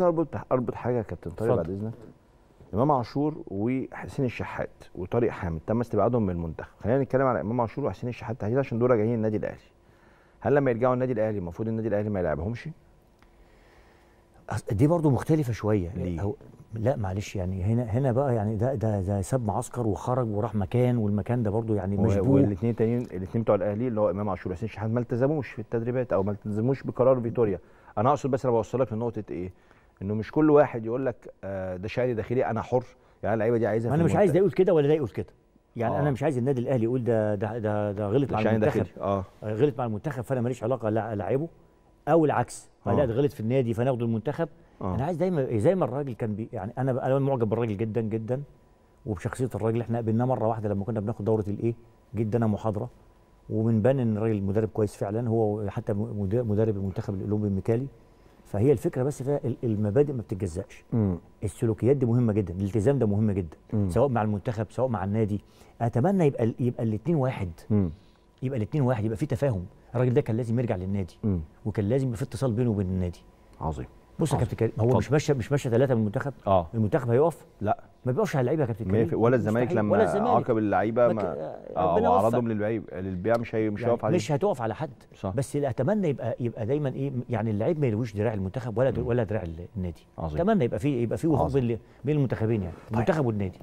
اربط اربط حاجه يا كابتن طارق بعد اذنك امام عاشور وحسين الشحات وطارق حامد تم استبعادهم من المنتخب خلينا نتكلم على امام عاشور وحسين الشحات تحديدا عشان دول جايين النادي الاهلي هل لما يرجعوا النادي الاهلي المفروض النادي الاهلي ما يلعبهمش دي برضو مختلفة شوية ليه؟ هو لا معلش يعني هنا هنا بقى يعني ده ده ده ساب معسكر وخرج وراح مكان والمكان ده برضو يعني مشبوه والاثنين التانيين الاثنين بتوع الاهلي اللي هو امام عاشور وحسين الشحات ما التزموش في التدريبات او ما التزموش بقرار فيتوريا انا اقصد بس انا بوصلك لنقطة ايه انه مش كل واحد يقول لك آه، ده شهادي داخلي انا حر يعني اللعيبه دي عايزه انا مش عايز ده يقول كده ولا ده يقول كده يعني آه. انا مش عايز النادي الاهلي يقول ده ده ده, ده غلط مع المنتخب آه. اه غلط مع المنتخب فانا ماليش علاقه لاعبه او العكس آه. ده غلط في النادي فناخده المنتخب آه. انا عايز دايما زي ما الراجل كان بي يعني انا انا معجب بالراجل جدا جدا وبشخصيه الراجل احنا قابلناه مره واحده لما كنا بناخد دوره الايه جدا محاضره ومن بان ان الراجل مدرب كويس فعلا هو حتى مدرب المنتخب الاولمبي الميكالي فهي الفكره بس فيها المبادئ ما بتتجزأش السلوكيات دي مهمه جدا الالتزام ده مهم جدا مم. سواء مع المنتخب سواء مع النادي اتمنى يبقى يبقى الاثنين واحد مم. يبقى الاثنين واحد يبقى في تفاهم الراجل ده كان لازم يرجع للنادي مم. وكان لازم يبقى في اتصال بينه وبين النادي عظيم بص يا كابتن كريم هو مش ماشي مش ماشي ثلاثه من المنتخب اه المنتخب هيقف لا ما بيقفش على اللعيبه يا كابتن كريم ولا الزمالك لما ولا الزمالك. عاقب اللعيبه ما اه, آه، وعرضهم للبيع للبيع مش هي مش هيقف يعني عليه مش هتقف على حد صح. بس اللي اتمنى يبقى يبقى دايما ايه يعني اللعيب ما يلويش دراع المنتخب ولا ولا دراع النادي عظيم. اتمنى يبقى في يبقى في وفاق بين المنتخبين يعني المنتخب طيب. والنادي